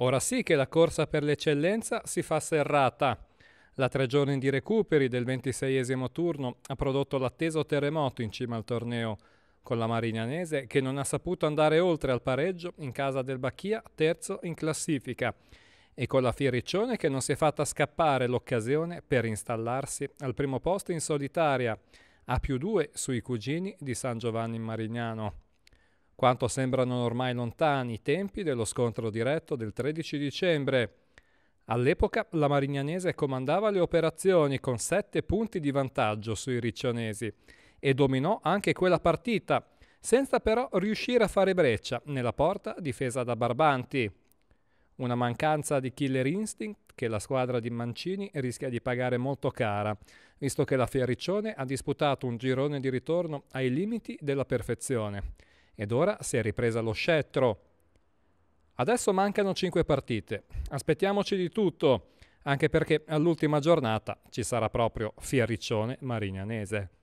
Ora sì che la corsa per l'eccellenza si fa serrata. La tre giorni di recuperi del ventiseiesimo turno ha prodotto l'atteso terremoto in cima al torneo, con la Marignanese che non ha saputo andare oltre al pareggio in casa del Bacchia, terzo in classifica, e con la Fiericcione che non si è fatta scappare l'occasione per installarsi al primo posto in solitaria, a più due sui cugini di San Giovanni Marignano quanto sembrano ormai lontani i tempi dello scontro diretto del 13 dicembre. All'epoca la Marignanese comandava le operazioni con sette punti di vantaggio sui riccionesi e dominò anche quella partita, senza però riuscire a fare breccia nella porta difesa da Barbanti. Una mancanza di killer instinct che la squadra di Mancini rischia di pagare molto cara, visto che la Fioriccione ha disputato un girone di ritorno ai limiti della perfezione ed ora si è ripresa lo scettro. Adesso mancano 5 partite, aspettiamoci di tutto, anche perché all'ultima giornata ci sarà proprio Fierriccione Marignanese.